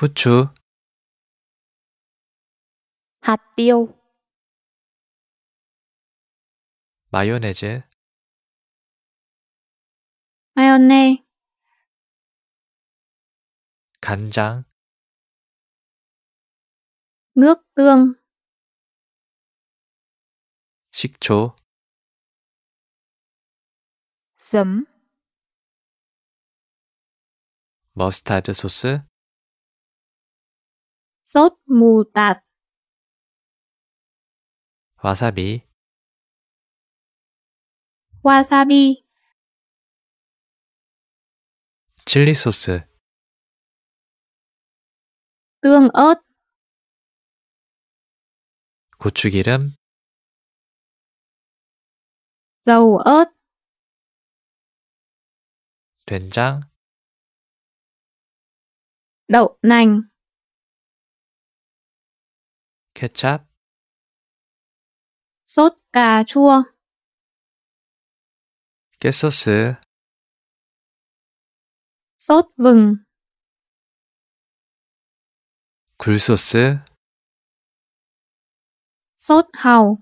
후추 hạt tiêu, 마요네즈, mayonnaise, 간장, nước tương, 식초, giấm, 머스타드 소스, sốt mù tạt. Wasabi Wasabi Chili sauce Tương ớt 고추기름 dầu ớt 된장 đậu nành Ketchup Sốt cà chua Cái 소스 Sốt vừng 굴소스 Sốt hàu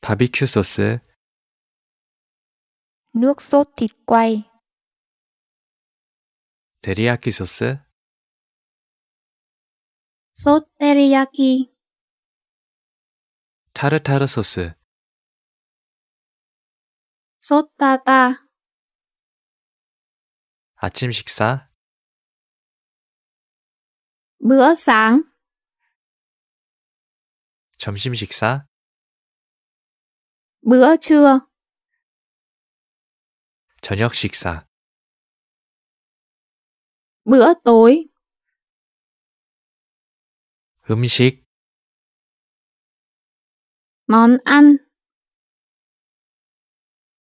바비큐 소스 nước sốt thịt quay teriyaki 소스 소 테리야키 타르타르 소스 쏟다다 아침 식사 bữa 점심 식사 bữa t 저녁 식사 bữa t 음식 món ăn